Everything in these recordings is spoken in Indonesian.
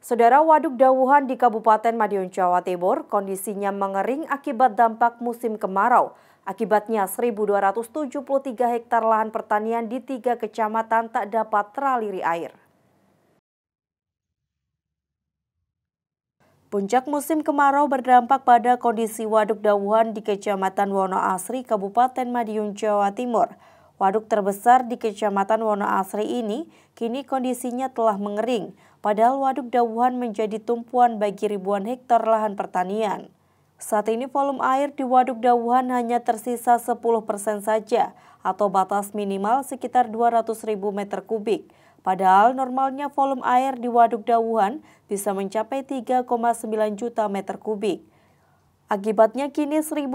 Saudara Waduk Dawuhan di Kabupaten Madiun, Jawa Timur, kondisinya mengering akibat dampak musim kemarau. Akibatnya 1.273 hektar lahan pertanian di tiga kecamatan tak dapat teraliri air. Puncak musim kemarau berdampak pada kondisi Waduk Dawuhan di Kecamatan Wono Kabupaten Madiun, Jawa Timur. Waduk terbesar di Kecamatan Wonoasri ini kini kondisinya telah mengering, padahal Waduk Dawuhan menjadi tumpuan bagi ribuan hektar lahan pertanian. Saat ini volume air di Waduk Dawuhan hanya tersisa 10% persen saja atau batas minimal sekitar 200 ribu meter kubik. Padahal normalnya volume air di Waduk Dawuhan bisa mencapai 3,9 juta meter kubik. Akibatnya kini 1.273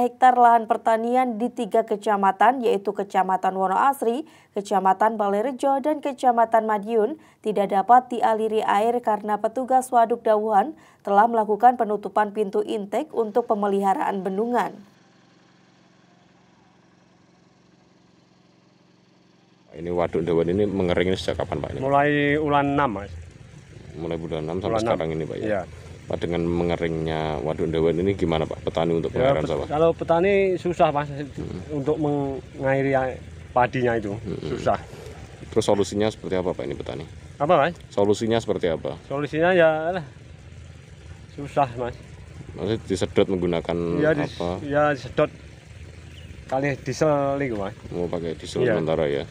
hektar lahan pertanian di tiga kecamatan yaitu Kecamatan Wonoasri, Kecamatan Balerejo, dan Kecamatan Madiun tidak dapat dialiri air karena petugas Waduk Dawuhan telah melakukan penutupan pintu intake untuk pemeliharaan bendungan. Ini Waduk Dawuhan ini mengeringin sejak kapan Pak? Mulai bulan 6 Mas. Mulai bulan 6 sampai bulan sekarang ini Pak ya? Iya. Pak dengan mengeringnya waduk Dewan ini gimana Pak petani untuk ya, pengairan ya, sawah? Kalau petani susah Mas hmm. untuk mengairi padinya itu hmm. susah. Terus solusinya seperti apa Pak ini petani? Apa Mas? Solusinya seperti apa? Solusinya ya susah Mas. Maksudnya disedot menggunakan ya, dis, apa? Ya disedot kali diesel itu Mas. Mau pakai diesel iya. sementara ya.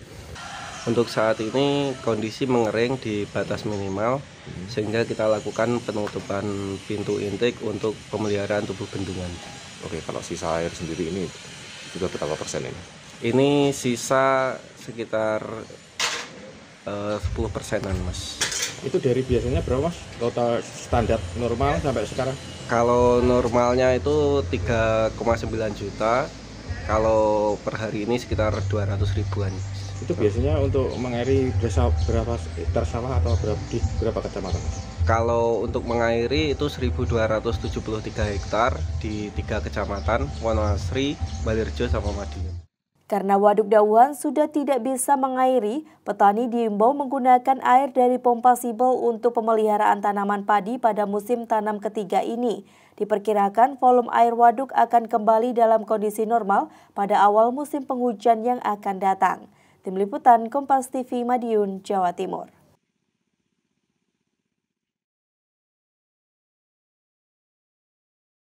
Untuk saat ini kondisi mengering di batas minimal sehingga kita lakukan penutupan pintu intake untuk pemeliharaan tubuh bendungan. Oke, kalau sisa air sendiri ini sudah berapa persen ini? Ini sisa sekitar eh, uh, 10 persenan, Mas. Itu dari biasanya berapa, Mas? Total standar normal sampai sekarang? Kalau normalnya itu 3,9 juta, kalau per hari ini sekitar 200 ribuan itu biasanya untuk mengairi desa berapa hektar sawah atau berapa di berapa kecamatan? Kalau untuk mengairi itu 1273 hektar di tiga kecamatan Wonosri, Balirjo sama Madiun. Karena Waduk Dawuhan sudah tidak bisa mengairi, petani diimbau menggunakan air dari pompa sibol untuk pemeliharaan tanaman padi pada musim tanam ketiga ini. Diperkirakan volume air waduk akan kembali dalam kondisi normal pada awal musim penghujan yang akan datang. Tim Liputan Kompas TV Madiun, Jawa Timur.